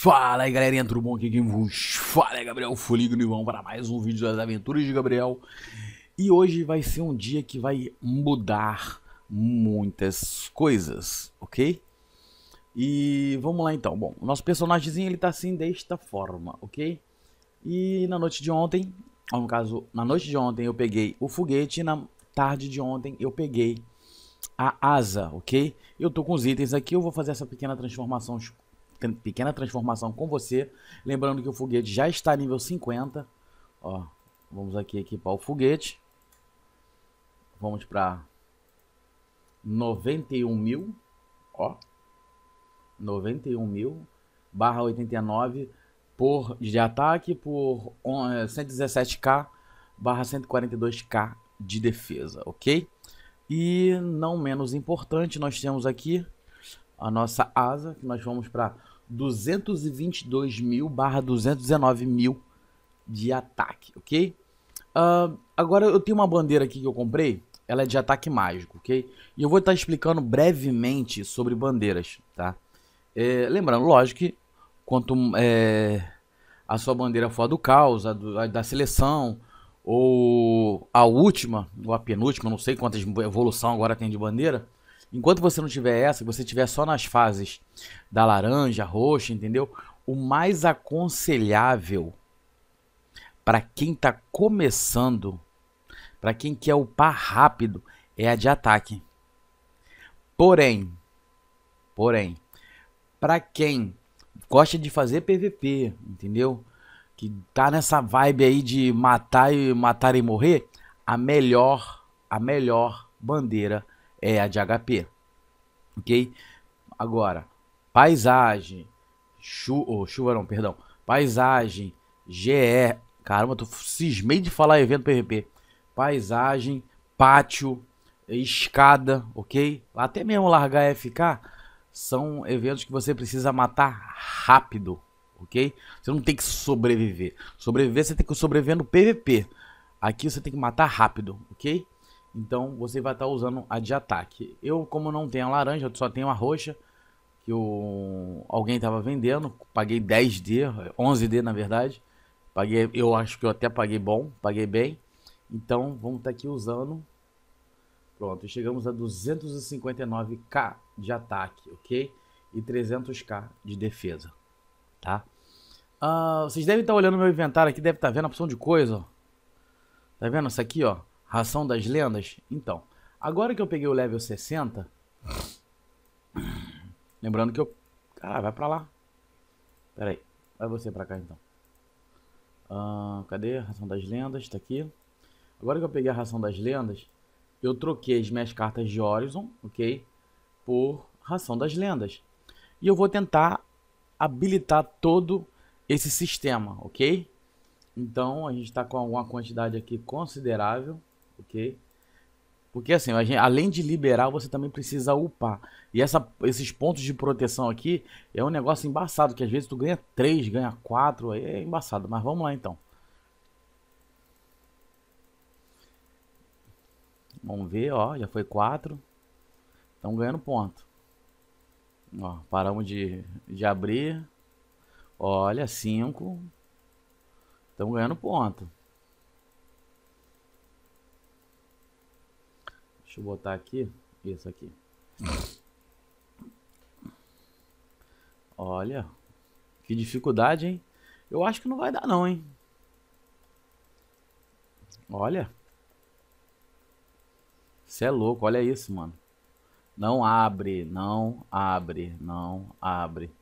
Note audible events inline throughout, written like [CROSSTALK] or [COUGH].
Fala aí galerinha, tudo bom? Aqui quem vos fala é Gabriel Folígono e vamos para mais um vídeo das aventuras de Gabriel. E hoje vai ser um dia que vai mudar muitas coisas, ok? E vamos lá então. Bom, nosso personagemzinho ele tá assim desta forma, ok? E na noite de ontem, ou no caso, na noite de ontem eu peguei o foguete e na tarde de ontem eu peguei a asa, ok? Eu tô com os itens aqui, eu vou fazer essa pequena transformação pequena transformação com você. Lembrando que o foguete já está nível 50. Ó, vamos aqui equipar o foguete. Vamos para 91 mil. Ó, 91 mil barra 89 por de ataque por 117k eh, barra 142k de defesa, ok? E não menos importante, nós temos aqui a nossa asa, que nós vamos para 222 mil barra 219 mil de ataque, ok? Uh, agora eu tenho uma bandeira aqui que eu comprei, ela é de ataque mágico, ok? E eu vou estar tá explicando brevemente sobre bandeiras, tá? É, lembrando, lógico que quanto é, a sua bandeira for a do caos, a, do, a da seleção, ou a última, ou a penúltima, não sei quantas evolução agora tem de bandeira, Enquanto você não tiver essa, você tiver só nas fases da laranja, roxa, entendeu? O mais aconselhável para quem está começando, para quem quer upar rápido, é a de ataque. Porém, porém, para quem gosta de fazer PVP, entendeu? Que tá nessa vibe aí de matar e matar e morrer, a melhor, a melhor bandeira é a de HP. Ok? Agora, paisagem, chu oh, chuva não, perdão, paisagem, GE, caramba, tô cismei de falar evento PVP. Paisagem, pátio, escada, ok? Até mesmo largar FK são eventos que você precisa matar rápido, ok? Você não tem que sobreviver. Sobreviver, você tem que sobreviver no PVP. Aqui você tem que matar rápido, ok? Então você vai estar tá usando a de ataque. Eu, como não tenho a laranja, só tenho a roxa, que o... alguém estava vendendo. Paguei 10D, 11D na verdade. Paguei, eu acho que eu até paguei bom, paguei bem. Então vamos estar tá aqui usando. Pronto, chegamos a 259k de ataque, ok? E 300k de defesa, tá? Uh, vocês devem estar tá olhando meu inventário aqui, deve estar vendo a opção de coisa, ó. Tá vendo essa aqui, ó? Ração das lendas? Então, agora que eu peguei o level 60. Lembrando que eu. Caralho, vai pra lá. Pera aí. Vai você pra cá então. Ah, cadê? Ração das lendas, tá aqui. Agora que eu peguei a ração das lendas, eu troquei as minhas cartas de Horizon, ok? Por ração das lendas. E eu vou tentar habilitar todo esse sistema, ok? Então a gente está com uma quantidade aqui considerável ok? Porque assim, gente, além de liberar, você também precisa upar. E essa, esses pontos de proteção aqui é um negócio embaçado, que às vezes tu ganha 3, ganha 4, aí é embaçado. Mas vamos lá então. Vamos ver, ó, já foi 4. Estão ganhando ponto. Ó, paramos de, de abrir. Olha, 5. Estão ganhando ponto. Deixa eu botar aqui. Isso aqui. Olha. Que dificuldade, hein? Eu acho que não vai dar não, hein? Olha. Você é louco, olha isso, mano. Não abre, não abre, não abre.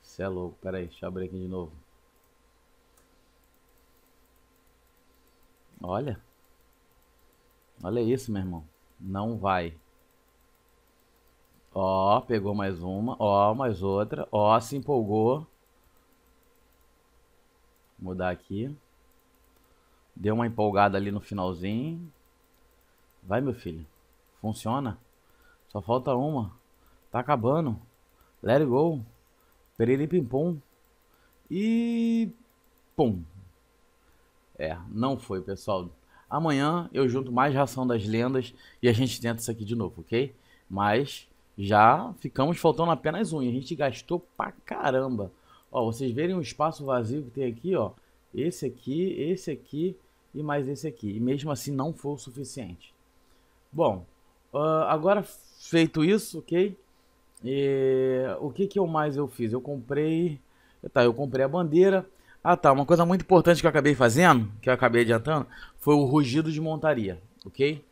Você é louco, pera aí, deixa eu abrir aqui de novo. Olha. Olha isso, meu irmão. Não vai. Ó, pegou mais uma. Ó, mais outra. Ó, se empolgou. mudar aqui. Deu uma empolgada ali no finalzinho. Vai, meu filho. Funciona. Só falta uma. Tá acabando. Let it go. Periripimpum. E... Pum. É, não foi, pessoal. Amanhã eu junto mais ração das lendas e a gente tenta isso aqui de novo, ok? Mas já ficamos faltando apenas um e a gente gastou pra caramba. Ó, vocês verem o espaço vazio que tem aqui, ó. Esse aqui, esse aqui e mais esse aqui. E mesmo assim não foi o suficiente. Bom, uh, agora feito isso, ok? E, o que que eu mais eu fiz? Eu comprei... Tá, eu comprei a bandeira. Ah tá, uma coisa muito importante que eu acabei fazendo, que eu acabei adiantando, foi o rugido de montaria, ok?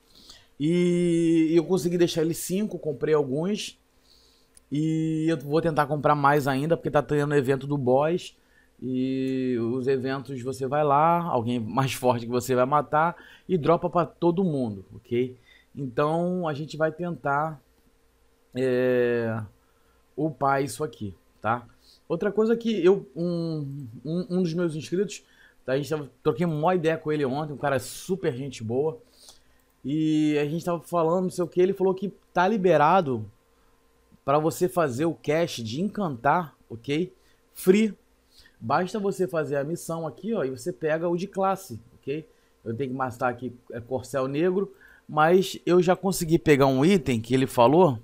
E eu consegui deixar ele 5, comprei alguns. E eu vou tentar comprar mais ainda, porque tá tendo o evento do boss. E os eventos você vai lá, alguém mais [LAUGHS] forte que você vai matar e dropa para todo mundo, ok? Então a gente vai tentar é, upar isso aqui, tá? Outra coisa que eu, um, um, um dos meus inscritos, a gente tava, troquei uma ideia com ele ontem, um cara super gente boa. E a gente tava falando, não sei o que, ele falou que tá liberado para você fazer o cash de encantar, ok? Free. Basta você fazer a missão aqui, ó, e você pega o de classe, ok? Eu tenho que matar aqui é Corcel Negro, mas eu já consegui pegar um item que ele falou.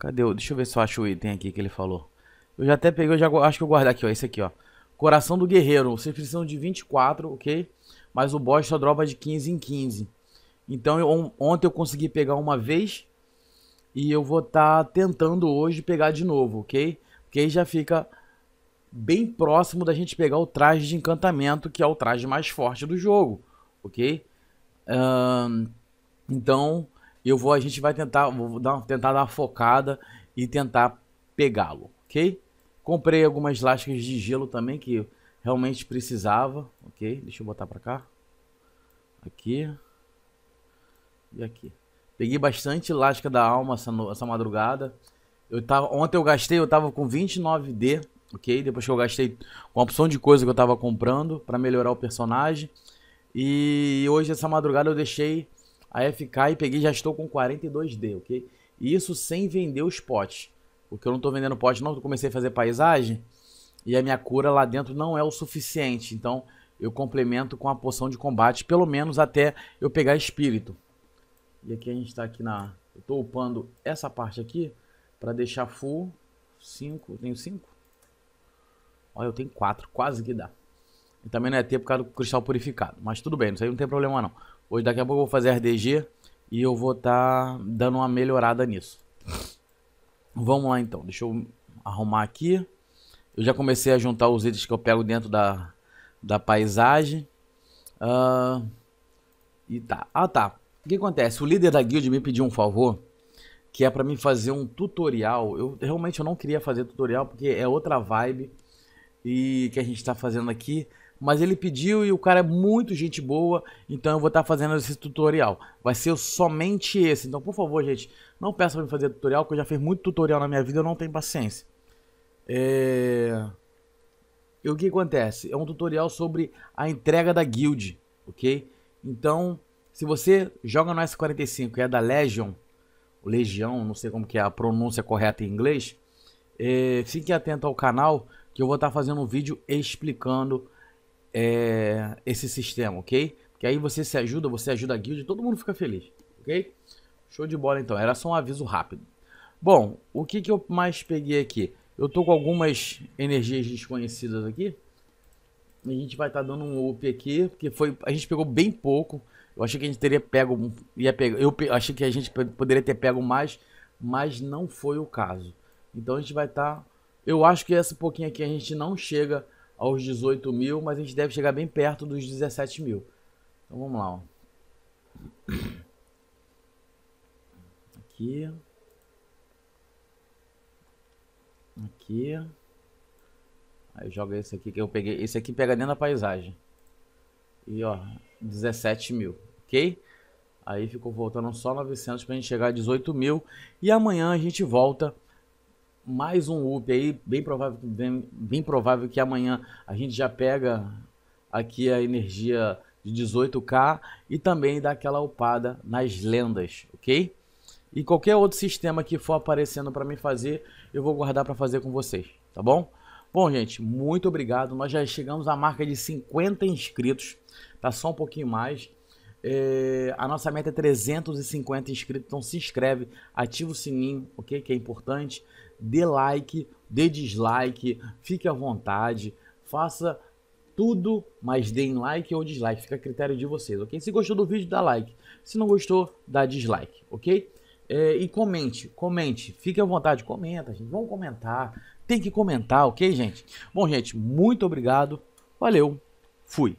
Cadê? Deixa eu ver se eu acho o item aqui que ele falou. Eu já até peguei, eu já acho que eu guardei aqui, ó. Esse aqui, ó. Coração do Guerreiro. Vocês precisam de 24, ok? Mas o boss só dropa de 15 em 15. Então eu, ontem eu consegui pegar uma vez. E eu vou estar tá tentando hoje pegar de novo, ok? Porque aí já fica bem próximo da gente pegar o traje de encantamento, que é o traje mais forte do jogo, ok? Um, então eu vou, a gente vai tentar, vou dar, tentar dar uma focada e tentar pegá-lo ok? Comprei algumas lascas de gelo também que realmente precisava, ok? Deixa eu botar para cá. Aqui. E aqui. Peguei bastante lasca da alma essa, essa madrugada. Eu tava, ontem eu gastei, eu tava com 29D, ok? Depois que eu gastei com a opção de coisa que eu tava comprando para melhorar o personagem. E hoje, essa madrugada, eu deixei a FK e peguei, já estou com 42D, ok? Isso sem vender os potes. Porque eu não tô vendendo pote não, eu comecei a fazer paisagem e a minha cura lá dentro não é o suficiente. Então eu complemento com a poção de combate, pelo menos até eu pegar espírito. E aqui a gente tá aqui na... Eu tô upando essa parte aqui para deixar full 5, tenho 5? Olha, eu tenho 4, quase que dá. E também não é ter por causa do cristal purificado. Mas tudo bem, isso aí não tem problema não. Hoje daqui a pouco eu vou fazer RDG e eu vou estar tá dando uma melhorada nisso. Vamos lá então, deixa eu arrumar aqui. Eu já comecei a juntar os itens que eu pego dentro da, da paisagem. Uh, e tá. Ah tá, o que acontece? O líder da guild me pediu um favor, que é para mim fazer um tutorial. Eu realmente eu não queria fazer tutorial porque é outra vibe e que a gente está fazendo aqui mas ele pediu e o cara é muito gente boa, então eu vou estar tá fazendo esse tutorial. Vai ser somente esse, então por favor, gente, não peça para me fazer tutorial, porque eu já fiz muito tutorial na minha vida, eu não tenho paciência. É... E o que acontece? É um tutorial sobre a entrega da guild, ok? Então, se você joga no S45 e é da Legion, Legião, não sei como que é a pronúncia correta em inglês, é... fique atento ao canal, que eu vou estar tá fazendo um vídeo explicando é, esse sistema, ok? Que aí você se ajuda, você ajuda a guild, todo mundo fica feliz, ok? Show de bola então, era só um aviso rápido. Bom, o que, que eu mais peguei aqui? Eu tô com algumas energias desconhecidas aqui. A gente vai estar tá dando um up aqui, porque foi, a gente pegou bem pouco. Eu achei que a gente teria pego, ia pegar, eu pe, achei que a gente poderia ter pego mais, mas não foi o caso. Então a gente vai estar, tá, eu acho que esse pouquinho aqui a gente não chega aos 18 mil, mas a gente deve chegar bem perto dos 17 mil. Então vamos lá. Ó. Aqui. Aqui. Aí joga esse aqui que eu peguei. Esse aqui pega dentro da paisagem. E ó, 17 mil, ok? Aí ficou voltando só 900 para a gente chegar a 18 mil. E amanhã a gente volta mais um UP aí, bem provável, bem, bem provável que amanhã a gente já pega aqui a energia de 18K e também dá aquela upada nas lendas, ok? E qualquer outro sistema que for aparecendo para mim fazer, eu vou guardar para fazer com vocês, tá bom? Bom, gente, muito obrigado. Nós já chegamos à marca de 50 inscritos, tá só um pouquinho mais. É, a nossa meta é 350 inscritos, então se inscreve, ativa o sininho, ok? Que é importante. Dê like, dê dislike, fique à vontade, faça tudo, mas deem like ou dislike, fica a critério de vocês, ok? Se gostou do vídeo, dá like. Se não gostou, dá dislike, ok? É, e comente, comente, fique à vontade, comenta, gente. Vamos comentar, tem que comentar, ok, gente? Bom, gente, muito obrigado, valeu, fui.